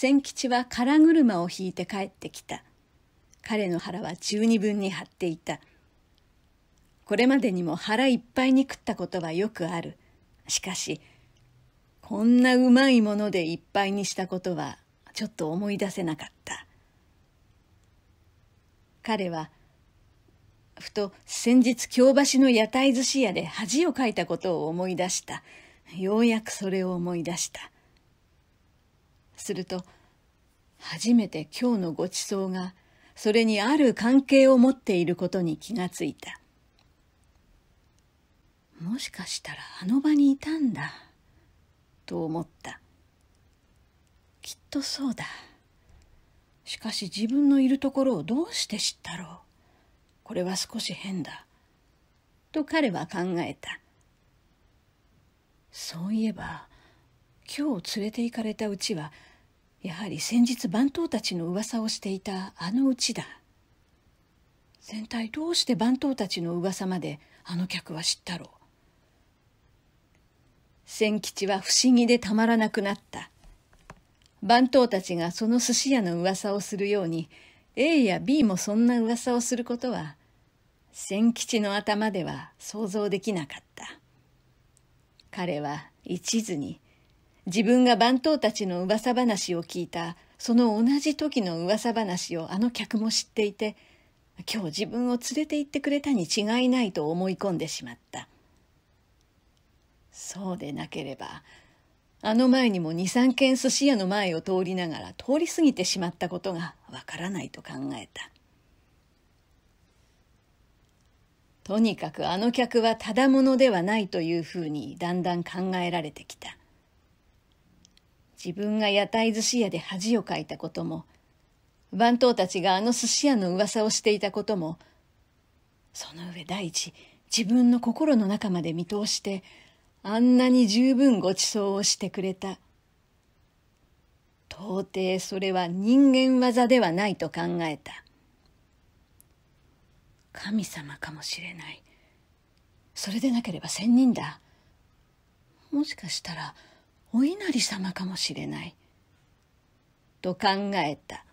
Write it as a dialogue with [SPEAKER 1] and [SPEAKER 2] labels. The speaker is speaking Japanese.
[SPEAKER 1] 千吉は空車を引いて帰ってきた。彼の腹は十二分に張っていた。これまでにも腹いっぱいに食ったことはよくある。しかし、こんなうまいものでいっぱいにしたことはちょっと思い出せなかった。彼は、ふと先日京橋の屋台寿司屋で恥をかいたことを思い出した。ようやくそれを思い出した。すると初めて今日のごちそうがそれにある関係を持っていることに気がついたもしかしたらあの場にいたんだと思ったきっとそうだしかし自分のいるところをどうして知ったろうこれは少し変だと彼は考えたそういえば今日連れて行かれたうちはやはり先日番頭たちの噂をしていたあのうちだ全体どうして番頭たちの噂まであの客は知ったろう千吉は不思議でたまらなくなった番頭たちがその寿司屋の噂をするように A や B もそんな噂をすることは千吉の頭では想像できなかった彼は一途に自分が番頭たちの噂話を聞いたその同じ時の噂話をあの客も知っていて今日自分を連れて行ってくれたに違いないと思い込んでしまったそうでなければあの前にも23軒寿司屋の前を通りながら通り過ぎてしまったことがわからないと考えたとにかくあの客はただ者ではないというふうにだんだん考えられてきた自分が屋台寿司屋で恥をかいたことも、番頭たちがあの寿司屋の噂をしていたことも、その上第一、自分の心の中まで見通して、あんなに十分ご馳走をしてくれた。到底それは人間技ではないと考えた。神様かもしれない。それでなければ仙人だ。もしかしたら、お稲荷様かもしれない。と考えた